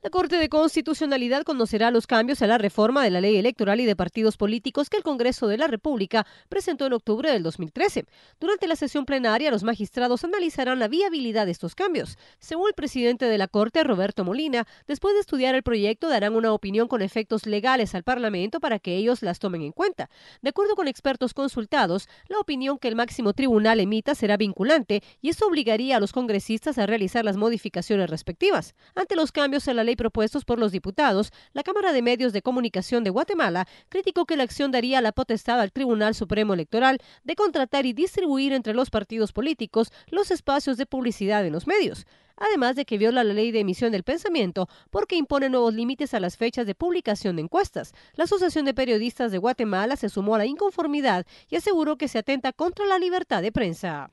La Corte de Constitucionalidad conocerá los cambios a la reforma de la ley electoral y de partidos políticos que el Congreso de la República presentó en octubre del 2013. Durante la sesión plenaria, los magistrados analizarán la viabilidad de estos cambios. Según el presidente de la Corte, Roberto Molina, después de estudiar el proyecto, darán una opinión con efectos legales al Parlamento para que ellos las tomen en cuenta. De acuerdo con expertos consultados, la opinión que el máximo tribunal emita será vinculante y esto obligaría a los congresistas a realizar las modificaciones respectivas. Ante los cambios en la ley propuestos por los diputados, la Cámara de Medios de Comunicación de Guatemala criticó que la acción daría la potestad al Tribunal Supremo Electoral de contratar y distribuir entre los partidos políticos los espacios de publicidad en los medios además de que viola la ley de emisión del pensamiento porque impone nuevos límites a las fechas de publicación de encuestas. La Asociación de Periodistas de Guatemala se sumó a la inconformidad y aseguró que se atenta contra la libertad de prensa.